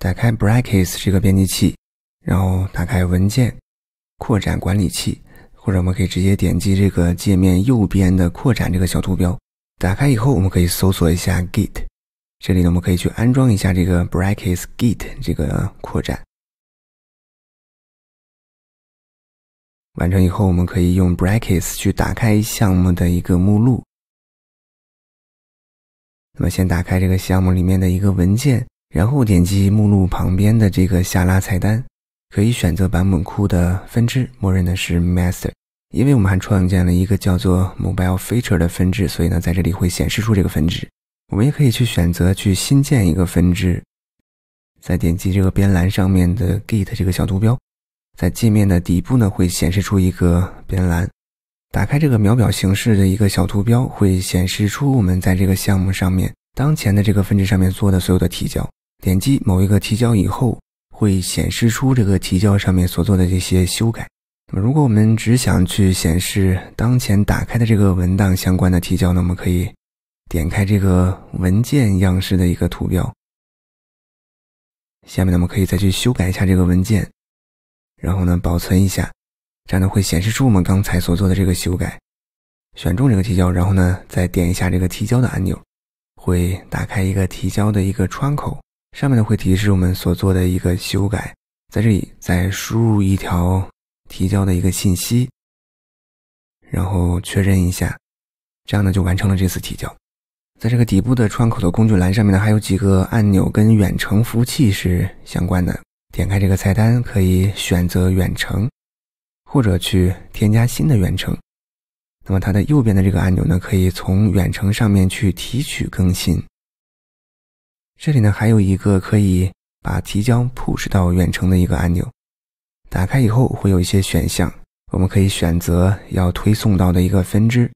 打开 Brackets 这个编辑器，然后打开文件扩展管理器，或者我们可以直接点击这个界面右边的扩展这个小图标。打开以后，我们可以搜索一下 Git，这里呢我们可以去安装一下这个 Brackets Git 这个扩展。完成以后，我们可以用 Brackets 去打开项目的一个目录。那么先打开这个项目里面的一个文件。然后点击目录旁边的这个下拉菜单，可以选择版本库的分支，默认的是 master，因为我们还创建了一个叫做 mobile feature 的分支，所以呢，在这里会显示出这个分支。我们也可以去选择去新建一个分支，再点击这个边栏上面的 Git 这个小图标，在界面的底部呢会显示出一个边栏，打开这个秒表形式的一个小图标，会显示出我们在这个项目上面当前的这个分支上面做的所有的提交。点击某一个提交以后，会显示出这个提交上面所做的这些修改。那么，如果我们只想去显示当前打开的这个文档相关的提交，那们可以点开这个文件样式的一个图标。下面，咱们可以再去修改一下这个文件，然后呢保存一下，这样呢会显示出我们刚才所做的这个修改。选中这个提交，然后呢再点一下这个提交的按钮，会打开一个提交的一个窗口。上面呢会提示我们所做的一个修改，在这里再输入一条提交的一个信息，然后确认一下，这样呢就完成了这次提交。在这个底部的窗口的工具栏上面呢，还有几个按钮跟远程服务器是相关的。点开这个菜单，可以选择远程或者去添加新的远程。那么它的右边的这个按钮呢，可以从远程上面去提取更新。这里呢，还有一个可以把提交 push 到远程的一个按钮。打开以后会有一些选项，我们可以选择要推送到的一个分支。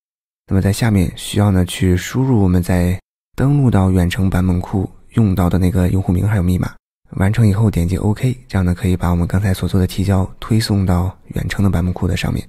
那么在下面需要呢去输入我们在登录到远程版本库用到的那个用户名还有密码。完成以后点击 OK，这样呢可以把我们刚才所做的提交推送到远程的版本库的上面。